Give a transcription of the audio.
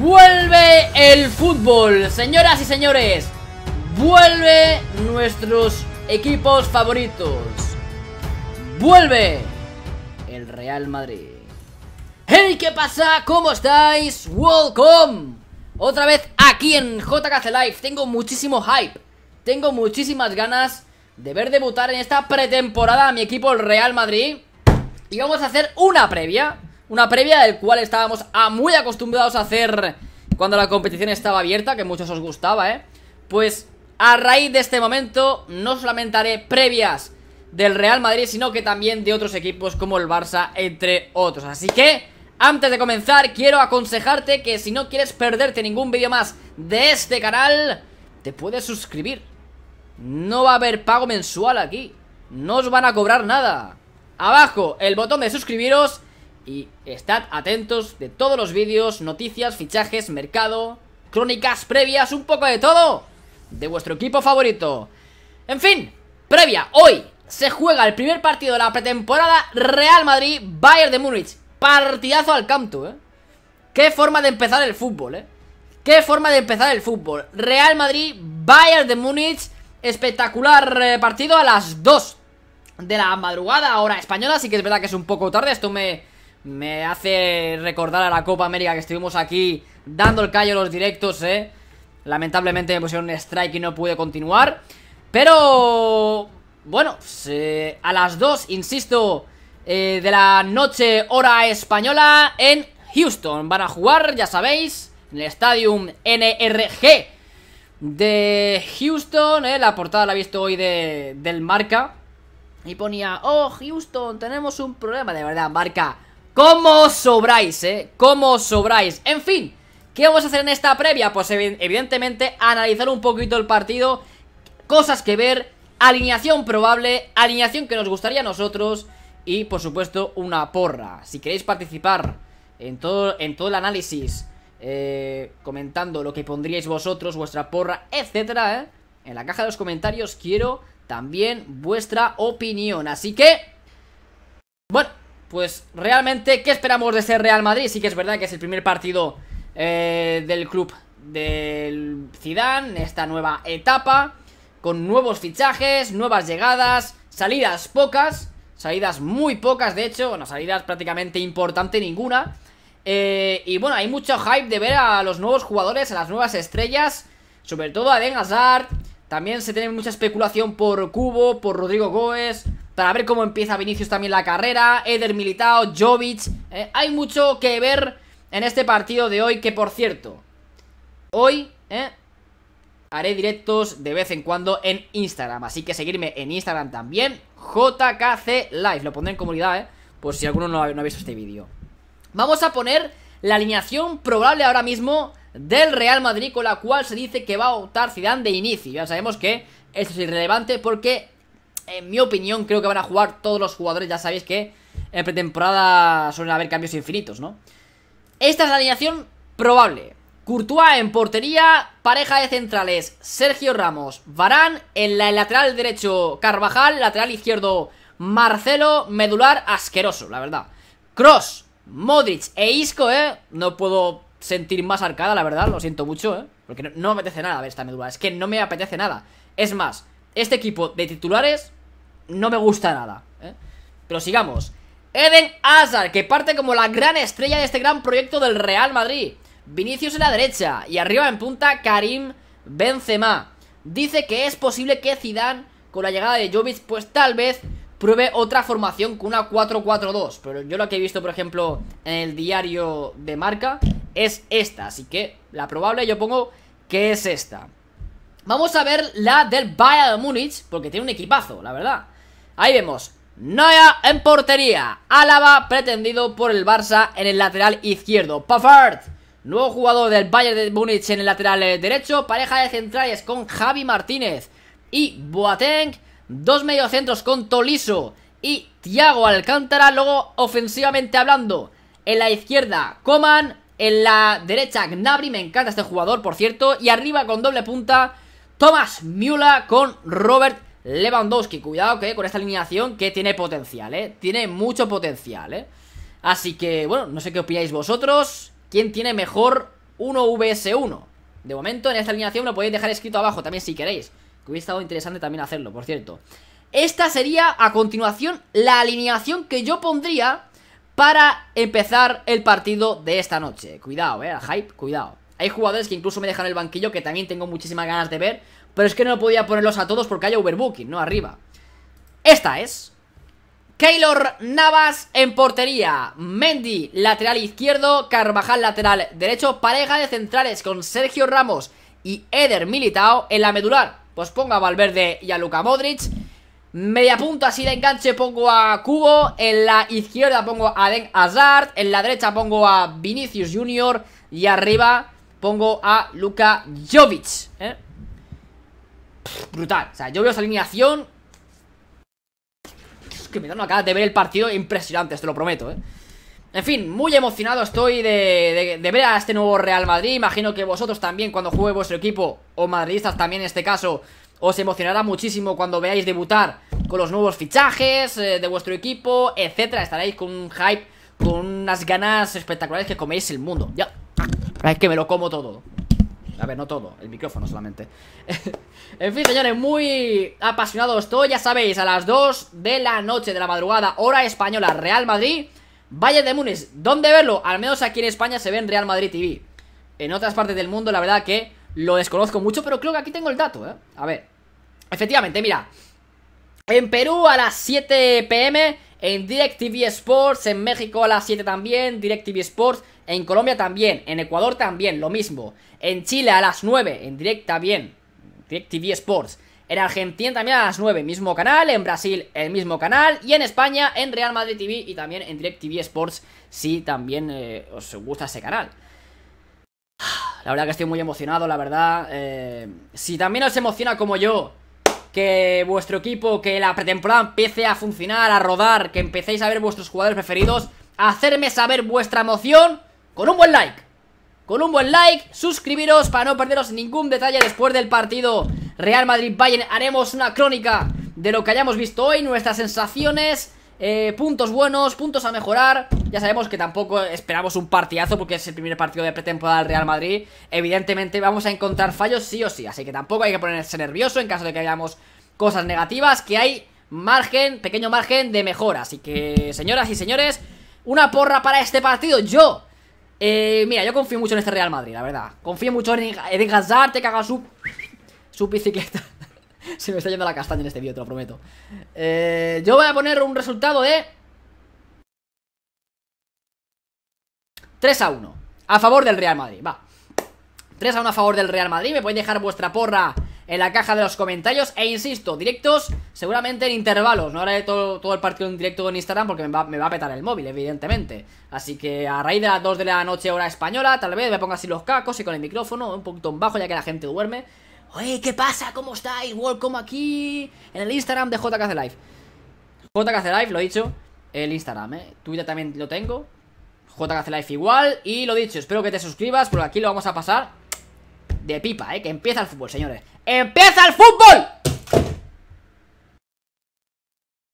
Vuelve el fútbol, señoras y señores. Vuelve nuestros equipos favoritos. Vuelve el Real Madrid. ¡Hey! ¿Qué pasa? ¿Cómo estáis? ¡Welcome! Otra vez aquí en JKC Live. Tengo muchísimo hype. Tengo muchísimas ganas de ver debutar en esta pretemporada a mi equipo el Real Madrid. Y vamos a hacer una previa una previa del cual estábamos muy acostumbrados a hacer cuando la competición estaba abierta, que muchos os gustaba, ¿eh? Pues a raíz de este momento no solamente haré previas del Real Madrid, sino que también de otros equipos como el Barça, entre otros. Así que, antes de comenzar, quiero aconsejarte que si no quieres perderte ningún vídeo más de este canal, te puedes suscribir. No va a haber pago mensual aquí. No os van a cobrar nada. Abajo, el botón de suscribiros y estad atentos de todos los vídeos, noticias, fichajes, mercado, crónicas previas, un poco de todo de vuestro equipo favorito. En fin, previa, hoy se juega el primer partido de la pretemporada Real Madrid-Bayern de Múnich. Partidazo al canto, ¿eh? Qué forma de empezar el fútbol, ¿eh? Qué forma de empezar el fútbol. Real Madrid-Bayern de Múnich. Espectacular eh, partido a las 2 de la madrugada, hora española. Así que es verdad que es un poco tarde. Esto me me hace recordar a la Copa América que estuvimos aquí dando el callo a los directos, ¿eh? Lamentablemente me pusieron un strike y no pude continuar. Pero... Bueno, a las 2, insisto, eh, de la noche hora española en Houston. Van a jugar, ya sabéis, en el Stadium NRG de Houston. Eh, la portada la he visto hoy de, del marca. Y ponía, oh, Houston, tenemos un problema. De verdad, marca, Cómo sobráis, eh? Cómo sobráis En fin, ¿qué vamos a hacer en esta previa? Pues evidentemente analizar un poquito el partido Cosas que ver Alineación probable Alineación que nos gustaría a nosotros Y por supuesto una porra Si queréis participar en todo, en todo el análisis eh, Comentando lo que pondríais vosotros, vuestra porra, etcétera, ¿eh? En la caja de los comentarios quiero también vuestra opinión Así que... Bueno, pues realmente, ¿qué esperamos de ese Real Madrid? Sí que es verdad que es el primer partido eh, del club del Zidane, esta nueva etapa, con nuevos fichajes, nuevas llegadas, salidas pocas, salidas muy pocas de hecho, bueno, salidas prácticamente importante ninguna. Eh, y bueno, hay mucho hype de ver a los nuevos jugadores, a las nuevas estrellas, sobre todo a Den Hazard, también se tiene mucha especulación por Cubo, por Rodrigo Goes, a ver cómo empieza Vinicius también la carrera, Eder Militao, Jovic, eh, hay mucho que ver en este partido de hoy, que por cierto, hoy eh, haré directos de vez en cuando en Instagram, así que seguirme en Instagram también, JKC Live, lo pondré en comunidad, eh, por si alguno no ha, visto este vídeo. Vamos a poner la alineación probable ahora mismo del Real Madrid con la cual se dice que va a optar Zidane de inicio. Ya sabemos que esto es irrelevante porque en mi opinión, creo que van a jugar todos los jugadores. Ya sabéis que en pretemporada suelen haber cambios infinitos, ¿no? Esta es la alineación probable. Courtois en portería, pareja de centrales, Sergio Ramos, Varán, en la lateral derecho Carvajal, lateral izquierdo Marcelo, medular asqueroso, la verdad. Cross, Modric e Isco, ¿eh? No puedo sentir más arcada, la verdad, lo siento mucho, ¿eh? Porque no, me apetece nada ver esta medular, es que no me apetece nada. Es más, este equipo de titulares no me gusta nada. ¿eh? Pero sigamos. Eden Hazard, que parte como la gran estrella de este gran proyecto del Real Madrid. Vinicius en la derecha y arriba en punta Karim Benzema. Dice que es posible que Zidane, con la llegada de Jovic, pues tal vez pruebe otra formación con una 4-4-2. Pero yo lo que he visto, por ejemplo, en el diario de marca es esta. Así que la probable yo pongo que es esta. Vamos a ver la del Bayern Múnich, porque tiene un equipazo, la verdad. Ahí vemos, Noya en portería. Álava pretendido por el Barça en el lateral izquierdo. Puffard, nuevo jugador del Bayern de Múnich en el lateral eh, derecho. Pareja de centrales con Javi Martínez y Boateng. Dos mediocentros con Toliso y Thiago Alcántara. Luego, ofensivamente hablando, en la izquierda Coman. En la derecha Gnabry, me encanta este jugador, por cierto. Y arriba con doble punta, Thomas Müller con Robert Lewandowski, cuidado que con esta alineación que tiene potencial, ¿eh? Tiene mucho potencial, ¿eh? Así que, bueno, no sé qué opináis vosotros. ¿Quién tiene mejor 1VS1? De momento, en esta alineación lo podéis dejar escrito abajo también si queréis. Que hubiera estado interesante también hacerlo, por cierto. Esta sería, a continuación, la alineación que yo pondría para empezar el partido de esta noche. Cuidado, eh, hype, cuidado. Hay jugadores que incluso me dejan el banquillo que también tengo muchísimas ganas de ver pero es que no podía ponerlos a todos porque hay overbooking, ¿no? Arriba Esta es Keylor Navas en portería Mendy, lateral izquierdo Carvajal, lateral derecho Pareja de centrales con Sergio Ramos Y Eder Militao en la medular Pues pongo a Valverde y a Luka Modric Media punta así de enganche pongo a Cubo, en la izquierda pongo a Den Hazard, en la derecha pongo a Vinicius Junior y arriba pongo a Luka Jovic, ¿eh? brutal. O sea, yo veo esa alineación. Es que me dan una cara de ver el partido impresionante, te lo prometo, ¿eh? En fin, muy emocionado estoy de, ver a este nuevo Real Madrid. Imagino que vosotros también, cuando juegue vuestro equipo, o madridistas también en este caso, os emocionará muchísimo cuando veáis debutar con los nuevos fichajes eh, de vuestro equipo, etcétera. Estaréis con un hype, con unas ganas espectaculares que coméis el mundo. Ya, es que me lo como todo. A ver, no todo, el micrófono solamente En fin, señores, muy apasionados Todos Ya sabéis, a las 2 de la noche de la madrugada Hora española, Real Madrid Valle de Múnich ¿dónde verlo? Al menos aquí en España se ve en Real Madrid TV En otras partes del mundo, la verdad que Lo desconozco mucho, pero creo que aquí tengo el dato, ¿eh? A ver, efectivamente, mira En Perú a las 7 pm en DirecTV Sports, en México a las 7 también, DirecTV Sports, en Colombia también, en Ecuador también, lo mismo, en Chile a las 9, en Direct también, DirecTV Sports, en Argentina también a las 9, mismo canal, en Brasil el mismo canal, y en España en Real Madrid TV y también en DirecTV Sports si también eh, os gusta ese canal. La verdad que estoy muy emocionado, la verdad. Eh, si también os emociona como yo que vuestro equipo, que la pretemporada empiece a funcionar, a rodar, que empecéis a ver vuestros jugadores preferidos, hacerme saber vuestra emoción con un buen like. Con un buen like, suscribiros para no perderos ningún detalle después del partido Real Madrid-Bayern. Haremos una crónica de lo que hayamos visto hoy, nuestras sensaciones eh, puntos buenos, puntos a mejorar. Ya sabemos que tampoco esperamos un partidazo porque es el primer partido de pretemporada del Real Madrid. Evidentemente vamos a encontrar fallos sí o sí, así que tampoco hay que ponerse nervioso en caso de que hayamos cosas negativas, que hay margen, pequeño margen de mejora. Así que, señoras y señores, una porra para este partido. Yo, eh, mira, yo confío mucho en este Real Madrid, la verdad. Confío mucho en Eden Hazard, que haga su, su bicicleta. Se me está yendo la castaña en este vídeo, te lo prometo. Eh, yo voy a poner un resultado de... 3 a 1. A favor del Real Madrid, va. 3 a 1 a favor del Real Madrid. Me podéis dejar vuestra porra en la caja de los comentarios. E insisto, directos seguramente en intervalos. No haré todo, todo el partido en directo en Instagram porque me va, a petar el móvil, evidentemente. Así que a raíz de las 2 de la noche hora española, tal vez me ponga así los cacos y con el micrófono un poquito bajo ya que la gente duerme. Oye, ¿qué pasa? ¿Cómo estáis? Welcome aquí en el Instagram de JKC Live. JKC Live, lo he dicho, el Instagram, ¿eh? Twitter también lo tengo. JKC Life igual. Y lo dicho, espero que te suscribas porque aquí lo vamos a pasar de pipa, ¿eh? Que empieza el fútbol, señores. ¡Empieza el fútbol!